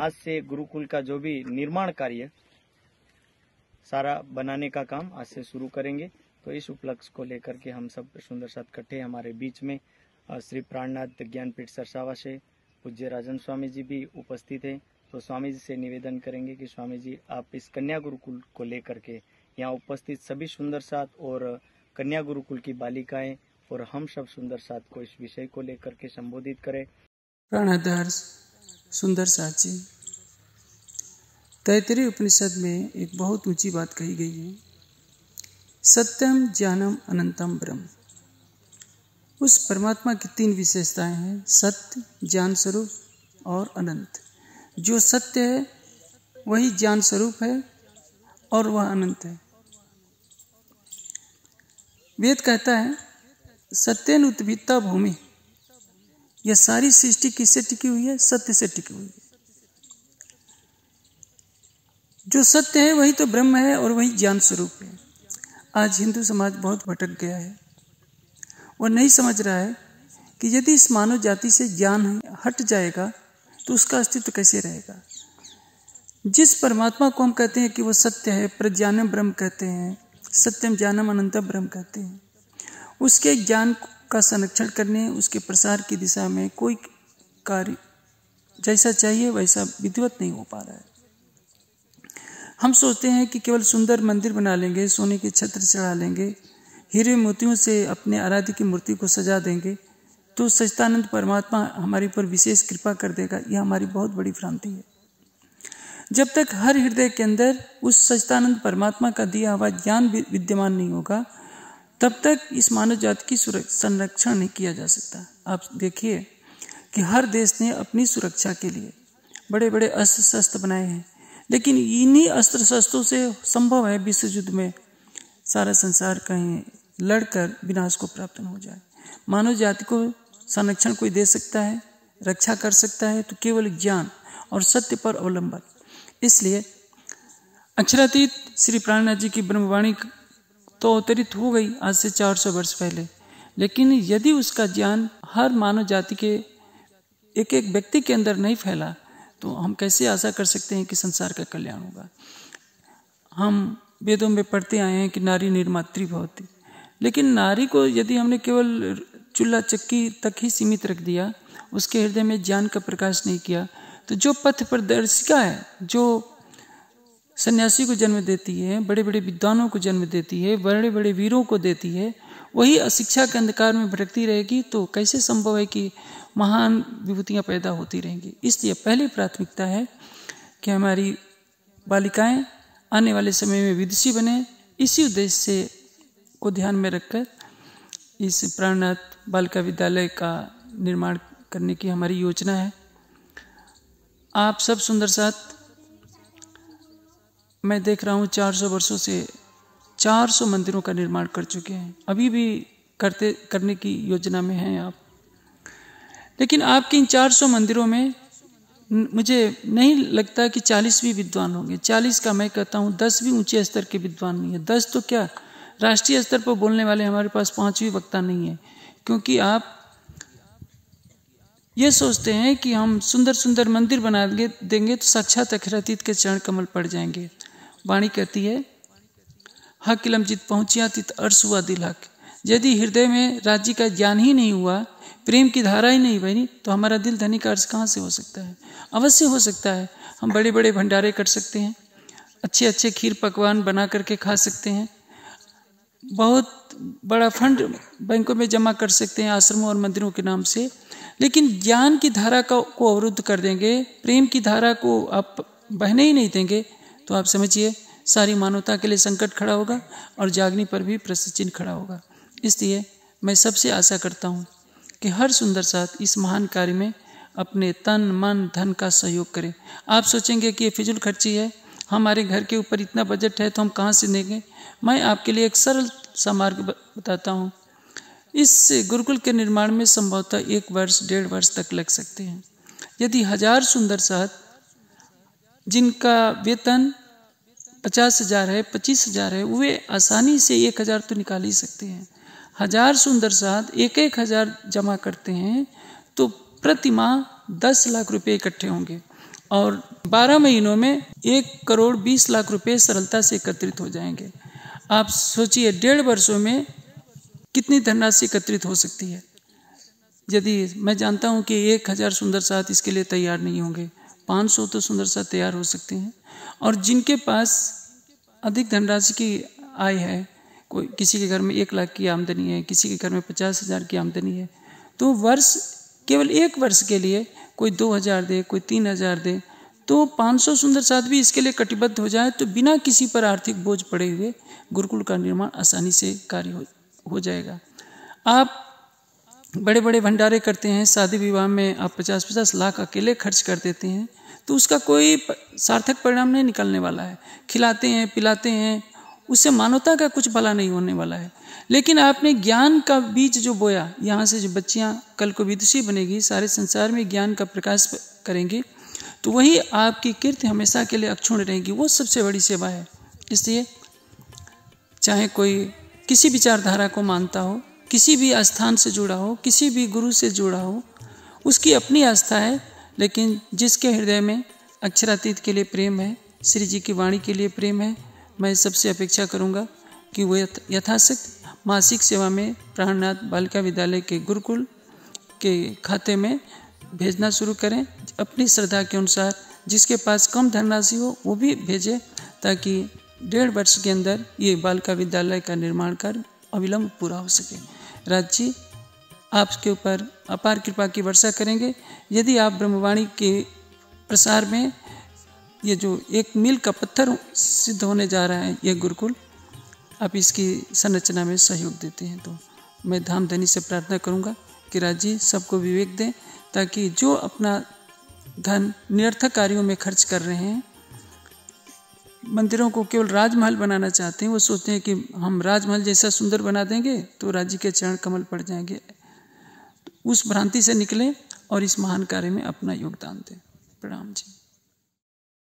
आज से गुरुकुल का जो भी निर्माण कार्य सारा बनाने का काम आज से शुरू करेंगे तो इस उपलक्ष्य को लेकर के हम सब सुंदर साथ इकट्ठे हमारे बीच में श्री प्राणनाथ ज्ञानपीठ सरसावा से पूज्य राजन स्वामी जी भी उपस्थित हैं तो स्वामी जी से निवेदन करेंगे कि स्वामी जी आप इस कन्या गुरुकुल को लेकर के यहाँ उपस्थित सभी सुंदर साथ और कन्या गुरुकुल की बालिकाएं और हम सब सुंदर साथ को इस विषय को लेकर के संबोधित करें सुंदर साची तैतरी उपनिषद में एक बहुत ऊंची बात कही गई है सत्यम ज्ञानम अनंतम ब्रह्म उस परमात्मा की तीन विशेषताएं हैं सत्य ज्ञान स्वरूप और अनंत जो सत्य है वही ज्ञान स्वरूप है और वह अनंत है वेद कहता है सत्यन उत्भिता भूमि यह सारी सृष्टि किससे टिकी हुई है सत्य से टिकी हुई है जो सत्य है वही तो ब्रह्म है और वही ज्ञान स्वरूप है आज हिंदू समाज बहुत भटक गया है वो नहीं समझ रहा है कि यदि इस मानव जाति से ज्ञान हट जाएगा तो उसका अस्तित्व कैसे रहेगा जिस परमात्मा को हम कहते हैं कि वो सत्य है प्रज्ञानम ब्रह्म कहते हैं सत्यम ज्ञानम अनंत ब्रह्म कहते हैं उसके ज्ञान का संरक्षण करने उसके प्रसार की दिशा में कोई कार्य जैसा चाहिए वैसा विधिवत नहीं हो पा रहा है हम सोचते हैं कि केवल सुंदर मंदिर बना लेंगे सोने के छत्र चढ़ा लेंगे हीरे मोतियों से अपने आराध्य की मूर्ति को सजा देंगे तो सचिदानंद परमात्मा हमारे पर विशेष कृपा कर देगा यह हमारी बहुत बड़ी भ्रांति है जब तक हर हृदय के अंदर उस सचिदानंद परमात्मा का दिया हुआ ज्ञान विद्यमान नहीं होगा तब तक इस मानव जाति की संरक्षण नहीं किया जा सकता आप देखिए कि हर देश ने अपनी सुरक्षा के लिए बड़े बड़े अस्त्र शस्त्र बनाए हैं लेकिन इन्हीं अस्त्र शस्त्रों से संभव है विश्व युद्ध में सारा संसार कहीं लड़कर विनाश को प्राप्त हो जाए मानव जाति को संरक्षण कोई दे सकता है रक्षा कर सकता है तो केवल ज्ञान और सत्य पर अवलंबन इसलिए अक्षरातीत श्री प्राणनाथ जी की ब्रह्मवाणी तो अवतरित हो गई आज से 400 वर्ष पहले लेकिन यदि उसका ज्ञान हर मानव जाति के एक एक व्यक्ति के अंदर नहीं फैला तो हम कैसे आशा कर सकते हैं कि संसार का कल्याण होगा हम वेदों में पढ़ते आए हैं कि नारी निर्मात्री भवती लेकिन नारी को यदि हमने केवल चूल्हा चक्की तक ही सीमित रख दिया उसके हृदय में ज्ञान का प्रकाश नहीं किया तो जो पथ प्रदर्शिका है जो सन्यासी को जन्म देती है बड़े बड़े विद्वानों को जन्म देती है बड़े बड़े वीरों को देती है वही अशिक्षा के अंधकार में भटकती रहेगी तो कैसे संभव है कि महान विभूतियाँ पैदा होती रहेंगी इसलिए पहली प्राथमिकता है कि हमारी बालिकाएं आने वाले समय में विदुषी बने इसी उद्देश्य से को ध्यान में रखकर इस प्राणनाथ बालिका विद्यालय का निर्माण करने की हमारी योजना है आप सब सुंदर साथ मैं देख रहा हूँ 400 वर्षों से 400 मंदिरों का निर्माण कर चुके हैं अभी भी करते करने की योजना में हैं आप लेकिन आपके इन 400 मंदिरों में मुझे नहीं लगता कि 40 भी विद्वान होंगे 40 का मैं कहता हूँ 10 भी ऊंचे स्तर के विद्वान नहीं है 10 तो क्या राष्ट्रीय स्तर पर बोलने वाले हमारे पास पाँच वक्ता नहीं है क्योंकि आप ये सोचते हैं कि हम सुंदर सुंदर मंदिर बना देंगे तो साक्षात अखिरातीत के चरण कमल पड़ जाएंगे वाणी कहती है हकिलम हाँ, जित पहुंचिया तित अर्श हुआ दिल हक यदि हृदय में राज्य का ज्ञान ही नहीं हुआ प्रेम की धारा ही नहीं बनी तो हमारा दिल धनी का अर्ज कहाँ से हो सकता है अवश्य हो सकता है हम बड़े बड़े भंडारे कर सकते हैं अच्छे अच्छे खीर पकवान बना करके खा सकते हैं बहुत बड़ा फंड बैंकों में जमा कर सकते हैं आश्रमों और मंदिरों के नाम से लेकिन ज्ञान की धारा का को अवरुद्ध कर देंगे प्रेम की धारा को आप बहने ही नहीं देंगे तो आप समझिए सारी मानवता के लिए संकट खड़ा होगा और जागनी पर भी प्रश्न चिन्ह खड़ा होगा इसलिए मैं सबसे आशा करता हूँ कि हर सुंदर साथ इस महान कार्य में अपने तन मन धन का सहयोग करें आप सोचेंगे कि ये फिजूल खर्ची है हमारे घर के ऊपर इतना बजट है तो हम कहाँ से देंगे मैं आपके लिए एक सरल सा मार्ग बताता हूँ इस गुरुकुल के निर्माण में संभवतः एक वर्ष डेढ़ वर्ष तक लग सकते हैं यदि हजार सुंदर साथ जिनका वेतन पचास हजार है पच्चीस हजार है वे आसानी से एक हजार तो निकाल ही सकते हैं हजार सुंदर साथ एक एक हजार जमा करते हैं तो प्रतिमा दस लाख रुपए इकट्ठे होंगे और बारह महीनों में एक करोड़ बीस लाख रुपए सरलता से एकत्रित हो जाएंगे आप सोचिए डेढ़ वर्षों में कितनी धनराशि एकत्रित हो सकती है यदि मैं जानता हूँ कि एक हजार सुंदर साथ इसके लिए तैयार नहीं होंगे 500 तो सुंदर सा तैयार हो सकते हैं और जिनके पास अधिक धनराशि की आय है कोई किसी के घर में एक लाख की आमदनी है किसी के घर में पचास हज़ार की आमदनी है तो वर्ष केवल एक वर्ष के लिए कोई दो हज़ार दे कोई तीन हज़ार दे तो 500 सुंदर साध भी इसके लिए कटिबद्ध हो जाए तो बिना किसी पर आर्थिक बोझ पड़े हुए गुरुकुल का निर्माण आसानी से कार्य हो, हो जाएगा आप बड़े बड़े भंडारे करते हैं शादी विवाह में आप पचास पचास लाख अकेले खर्च कर देते हैं तो उसका कोई सार्थक परिणाम नहीं निकलने वाला है खिलाते हैं पिलाते हैं उससे मानवता का कुछ भला नहीं होने वाला है लेकिन आपने ज्ञान का बीज जो बोया यहाँ से जो बच्चियाँ कल को विदुषी बनेगी सारे संसार में ज्ञान का प्रकाश करेंगी तो वही आपकी कीर्ति हमेशा के लिए अक्षुण रहेगी वो सबसे बड़ी सेवा है इसलिए चाहे कोई किसी विचारधारा को मानता हो किसी भी स्थान से जुड़ा हो किसी भी गुरु से जुड़ा हो उसकी अपनी आस्था है लेकिन जिसके हृदय में अक्षरातीत के लिए प्रेम है श्री जी की वाणी के लिए प्रेम है मैं सबसे अपेक्षा करूंगा कि वह यथाशक्त मासिक सेवा में प्राणनाथ बालिका विद्यालय के गुरुकुल के खाते में भेजना शुरू करें अपनी श्रद्धा के अनुसार जिसके पास कम धनराशि हो वो भी भेजें ताकि डेढ़ वर्ष के अंदर ये बालिका विद्यालय का निर्माण कर अविलंब पूरा हो सके राज जी आपके ऊपर अपार कृपा की वर्षा करेंगे यदि आप ब्रह्मवाणी के प्रसार में ये जो एक मील का पत्थर सिद्ध होने जा रहा है ये गुरुकुल आप इसकी संरचना में सहयोग देते हैं तो मैं धामधनी से प्रार्थना करूँगा कि राज्य सबको विवेक दें ताकि जो अपना धन निरर्थक कार्यों में खर्च कर रहे हैं मंदिरों को केवल राजमहल बनाना चाहते हैं वो सोचते हैं कि हम राजमहल जैसा सुंदर बना देंगे तो राज्य के चरण कमल पड़ जाएंगे उस भ्रांति से निकलें और इस महान कार्य में अपना योगदान दें प्रणाम जी